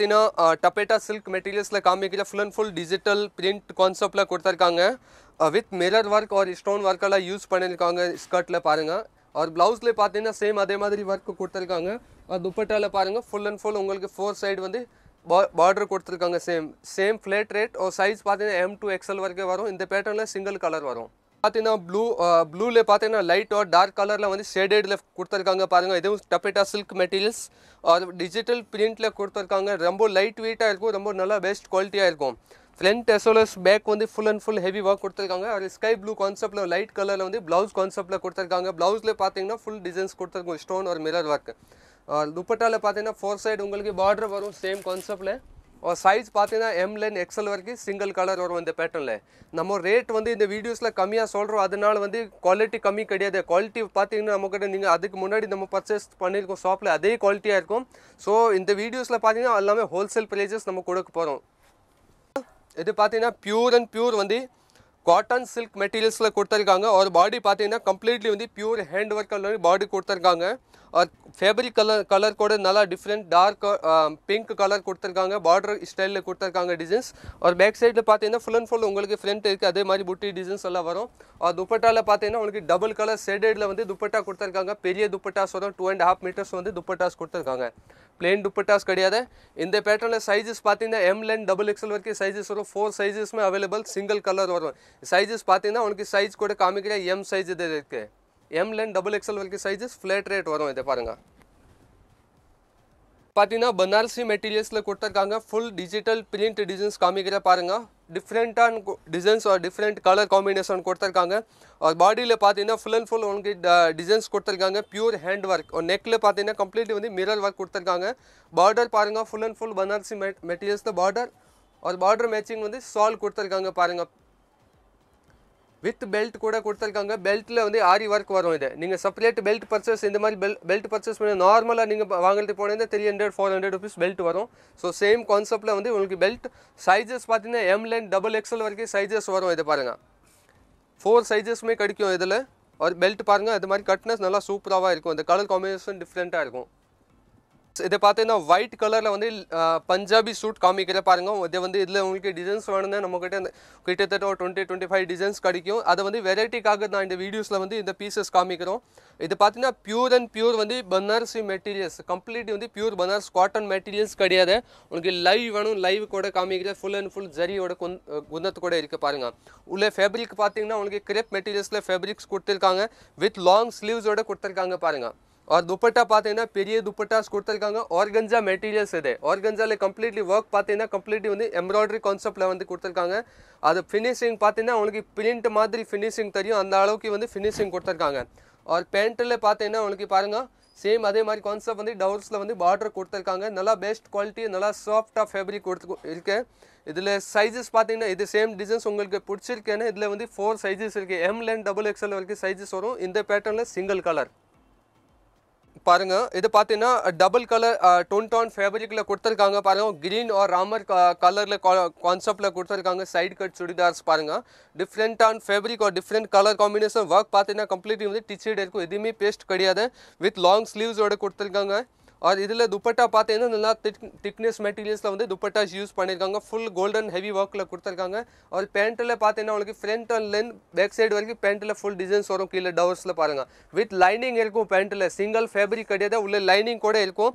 பார்த்தீங்கன்னா டப்பேட்டா சில்க் மெட்டீரியல்ஸில் காமிக்கிற full and full digital print கான்செப்டில் கொடுத்துருக்காங்க வித் மிரர் ஒர்க் ஒரு ஸ்டோன் ஒர்க்கெல்லாம் யூஸ் பண்ணியிருக்காங்க ஸ்கர்ட்டில் பாருங்கள் और ब्लाउज के लिए பார்த்தீங்கனா सेम அதே மாதிரி வர்க் கொடுத்திருக்காங்க. और दुपட்டால பாருங்க ফুল அண்ட் ஃபுல் உங்களுக்கு ஃபோர் சைடு வந்து बॉर्डर கொடுத்திருக்காங்க. Same same flat rate or size பார்த்தீங்கனா M 2 XL வரைக்கும் இந்த பேட்டர்ன்ல சிங்கிள் カラー வரும். பார்த்தீங்கனா ப்ளூ ப்ளூல பார்த்தீங்கனா லைட் ஆர் ட Dark கலர்ல வந்து ஷேடட்ல கொடுத்திருக்காங்க. பாருங்க இதுவும் டப்படைட்டா সিল்க் मटेरियल्स और डिजिटल प्रिंटல கொடுத்திருக்காங்க. ரொம்ப லைட் weight-ஆ இருக்கும். ரொம்ப நல்லா बेस्ट குவாலிட்டி ਆ இருக்கும். ஃப்ரண்ட் எஸ்ஓலஸ் பேக் வந்து full and full heavy work கொடுத்துருக்காங்க அது ஸ்கை ப்ளூ கான்செப்ட்டில் லைட் கலரில் வந்து ப்ளவுஸ் கான்செப்ட்டில் கொடுத்துருக்காங்க ப்ளவுஸில் பார்த்தீங்கன்னா ஃபுல் டிசைன்ஸ் கொடுத்துருக்கோம் ஸ்டோன் ஒரு மிரர் ஒர்க்கு துப்பட்டாவில் பார்த்தீங்கன்னா ஃபோர் சைடு உங்களுக்கு பார்டர் வரும் சேம் கான்செப்ட்டில் சைஸ் பார்த்தீங்கன்னா எம் லென் எக்ஸல் வரைக்கும் சிங்கிள் கலர் வரும் இந்த பேட்டர்னில் நம்ம ரேட் வந்து இந்த வீடியோஸில் கம்மியாக சொல்கிறோம் அதனால வந்து குவாலிட்டி கம்மி கிடையாது குவாலிட்டி பார்த்தீங்கன்னா நம்மக்கிட்ட நீங்கள் அதுக்கு முன்னாடி நம்ம பர்ச்சேஸ் பண்ணியிருக்கோம் ஷாப்பில் அதே குவாலிட்டியாக இருக்கும் ஸோ இந்த வீடியோஸில் பார்த்தீங்கன்னா எல்லாமே ஹோல்சேல் ப்ரைஸஸ் நம்ம கொடுக்க போகிறோம் இது பார்த்தீங்கன்னா பியூர் அண்ட் பியூர் வந்து காட்டன் சில்க் மெட்டீரியல்ஸில் கொடுத்துருக்காங்க ஒரு பாடி பார்த்தீங்கன்னா கம்ப்ளீட்லி வந்து பியூர் ஹேண்ட் ஒர்க்கில் பாடி கொடுத்துருக்காங்க और फैब्रिक कलर कलर कोड नाला different dark pink colour code கொடுத்திருக்காங்க बॉर्डर ஸ்டைல்ல கொடுத்திருக்காங்க டிசைன்ஸ் और बैक साइडல பார்த்தீங்கனா ஃபுல்லன் ஃபுல்ல உங்களுக்கு फ्रंट இருக்கது அதே மாதிரி புட்டி டிசைன்ஸ் எல்லாம் வரும் और दुपட்டால பார்த்தீங்கனா உங்களுக்கு டபுள் கலர் ஷேடட்ல வந்து दुपट्टा கொடுத்திருக்காங்க பெரிய दुपट्टा சோற 2 1/2 மீட்டर्स வந்து दुपட்டாஸ் கொடுத்திருக்காங்க प्लेन दुपட்டாஸ் கிடையாது इन द पैटर्नல சைजेस பார்த்தீங்கனா एम ленный डबल एक्सएल வர்க்கி சைजेस சோற 4 சைजेस में अवेलेबल सिंगल कलर और சைजेस பார்த்தீங்கனா உங்களுக்கு சைஸ் कोड காமிக்கிற எம் சைஸ் தெ எம் லென் டபுள் எக்ஸல் வரைக்கும் சைஸஸ் ஃப்ளேட் ரேட் வரும் இதை பாருங்கள் பார்த்தீங்கன்னா பனாரசி மெட்டீரியல்ஸில் கொடுத்துருக்காங்க ஃபுல் டிஜிட்டல் பிரிண்ட் டிசைன்ஸ் காமிக்கிற பாருங்கள் டிஃப்ரெண்ட்டான டிசைன்ஸ் ஒரு டிஃப்ரெண்ட் கலர் காம்பினேஷன் கொடுத்துருக்காங்க और பாடியில் பார்த்தீங்கன்னா ஃபுல் அண்ட் ஃபுல் உனக்கு டிசைன்ஸ் கொடுத்துருக்காங்க பியூர் ஹேண்ட் ஒர்க் ஒரு நெக்கில் பார்த்தீங்கன்னா கம்ப்ளீட் வந்து மிரர் ஒர்க் கொடுத்துருக்காங்க பார்டர் பாருங்கள் ஃபுல் அண்ட் ஃபுல் பனாரசி மெட் மெட்டீரியல்ஸில் பார்டர் ஒரு பார்டர் மேட்சிங் வந்து சால்வ் கொடுத்துருக்காங்க பாருங்கள் வித் பெல்ட் கூட கொடுத்துருக்காங்க பெல்ட்டில் வந்து ஆரி ஒர்க் வரும் இது நீங்கள் செப்பரேட் பெல்ட் பர்ச்சேஸ் இந்த மாதிரி பெல் பெல்ட் பர்ச்சேஸ் பண்ணி நார்மலாக நீங்கள் வாங்குறது போனீங்கன்னா three hundred four hundred rupees belt வரும் ஸோ சேம் கான்செப்ட்டில் வந்து உங்களுக்கு பெல்ட் சைஸஸ் பார்த்தீங்கன்னா லென் டபுள் எக்ஸல் வரைக்கும் சைஸஸ் வரும் இது பாருங்கள் ஃபோர் சைஸஸுமே கிடைக்கும் இதில் ஒரு பெல்ட் பாருங்கள் அது மாதிரி கட்னஸ் நல்லா சூப்பராக இருக்கும் அந்த கலர் காம்பினேஷன் டிஃப்ரெண்ட்டாக இருக்கும் இதை பார்த்தீங்கன்னா ஒயிட் கலரில் வந்து பஞ்சாபி சூட் காமிக்கிற பாருங்க இதை வந்து இதில் உங்களுக்கு டிசைன்ஸ் வேணும்னா நம்மக்கிட்ட கிட்டத்தட்ட ஒரு டுவெண்ட்டி டுவெண்ட்டி ஃபைவ் டிசைன்ஸ் கிடைக்கும் அதை வந்து வெரைட்டிக்காக நான் இந்த வீடியோஸில் வந்து இந்த பீசஸ் காமிக்கிறோம் இது பார்த்தீங்கன்னா பியூர் அண்ட் பியூர் வந்து பனாரசி மெட்டீரியல்ஸ் கம்ப்ளீட் வந்து பியூர் பனாரஸ் காட்டன் மெட்டீரியல்ஸ் கிடையாது உங்களுக்கு லைவ் வேணும் லைவ் கூட காமிக்கிற ஃபுல் அண்ட் ஃபுல் ஜரியோட குந்தத்து கூட இருக்குது பாருங்கள் உள்ளே ஃபேப்ரிக் பார்த்தீங்கன்னா உங்களுக்கு கிரேப் மெட்டீரியல்ஸில் ஃபேப்ரிக்ஸ் கொடுத்துருக்காங்க வித் லாங் ஸ்லீவ்ஸோட கொடுத்துருக்காங்க பாருங்கள் और दुपट्टा पाते ना பெரிய दुपट्टा ஸ்கோட் テル காங்க ஆர்கன்சா மெட்டீரியல் சேதே ஆர்கன்சா ல கம்ப்ளீட்லி வர்க் பாதேனா கம்ப்ளீட்லி வந்து எம்ப்ராய்டரி கான்செப்ட் ல வந்து குடுத்திருக்காங்க அது ஃபினிஷிங் பாத்தீங்க உங்களுக்கு ப்ரின்ட் மாதிரி ஃபினிஷிங் தெரியும் அந்த அளவுக்கு வந்து ஃபினிஷிங் கொடுத்திருக்காங்க और पैंट ல பாते ना உங்களுக்கு பாருங்க சேம் அதே மாதிரி கான்செப்ட் வந்து டவுட்ஸ் ல வந்து பார்டர் கொடுத்திருக்காங்க நல்ல பெஸ்ட் குவாலிட்டி நல்ல சாஃப்ட் ஃபேப்ரிக் கொடுத்திருக்கே இதிலே சைजेस பாத்தீங்க இது சேம் டிசைன்ஸ் உங்களுக்கு புட்சில்கேனா இதிலே வந்து 4 சைजेस இருக்கு எம் லென் டபுள் எக்ஸ்எல் ல வெல் சைजेस வரோம் இந்த பேட்டர்ன்ல சிங்கிள் கலர் பாருங்க இது பார்த்தீங்கன்னா டபுள் கலர் டொன் டான் ஃபேப்ரிக்கில் கொடுத்துருக்காங்க பாருங்க கிரீன் ஆர் ராமர் கலரில் கான்செப்டில் கொடுத்துருக்காங்க சைடு கட் சுடிதார்ஸ் பாருங்க different on fabric or different colour combination work பார்த்தீங்கன்னா கம்ப்ளீட்லி வந்து டிச்சைட் இருக்கும் எதுவுமே பேஸ்ட் கிடையாது வித் லாங் ஸ்லீவ்ஸோட கொடுத்துருக்காங்க और इधरले दुपट्टा பாத்தீங்கன்னா திக்னஸ் மெட்டீரியல்ஸ்ல வந்து दुपट्टा யூஸ் பண்ணிருக்காங்க ফুল গোল্ডன் ஹெவி வர்க்ல கொடுத்திருக்காங்க और पैंटல பாத்தீங்கன்னா உங்களுக்கு front and length back side வர்க்கி पैंटல ফুল டிசைன்ஸ் சரோக்கு இல்ல டவர்ஸ்ல பாருங்க வித் லைனிங் ஏர்க்கும் पैंटல सिंगल ફે บริ க் அடித உள்ள லைனிங் கூட ஏர்க்கும்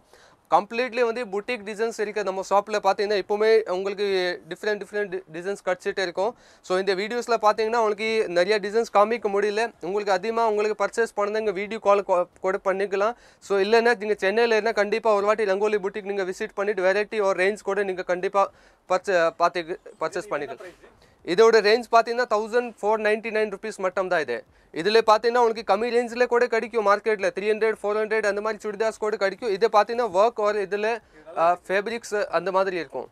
கம்ப்ளீட்லி வந்து புட்டிக் டிசைன்ஸ் இருக்குது நம்ம ஷாப்பில் பார்த்தீங்கன்னா எப்போவுமே உங்களுக்கு டிஃப்ரெண்ட் டிஃப்ரெண்ட் டிசைன்ஸ் கிடச்சிட்டே இருக்கும் ஸோ இந்த வீடியோஸில் பார்த்தீங்கன்னா உங்களுக்கு நிறைய டிசைன்ஸ் காமிக்க முடியல உங்களுக்கு அதிகமாக உங்களுக்கு பர்ச்சேஸ் பண்ணது இங்கே வீடியோ கால் கூட பண்ணிக்கலாம் ஸோ இல்லைன்னா நீங்கள் சென்னையில் இருந்தால் கண்டிப்பாக ஒரு வாட்டி ரங்கோலி புட்டிக் நீங்கள் விசிட் பண்ணிவிட்டு வெரைட்டி ஒரு ரேஞ்ச் கூட நீங்கள் கண்டிப்பாக பர்ச்சே பார்த்து பர்ச்சேஸ் பண்ணிக்கலாம் இதோட ரேஞ்ச் பார்த்தீங்கன்னா thousand four ninety nine rupees மட்டும் தான் இது இதில் பார்த்தீங்கன்னா உங்களுக்கு கம்மி ரேஞ்சில் கூட கிடைக்கும் மார்க்கெட்டில் த்ரீ ஹண்ட்ரட் ஃபோர் ஹண்ட்ரட் அந்த மாதிரி சுடிதாஸ் கூட கிடைக்கும் இதை பார்த்தீங்கன்னா ஒர்க் ஒரு இதில் ஃபேப்ரிக்ஸ் அந்த மாதிரி இருக்கும்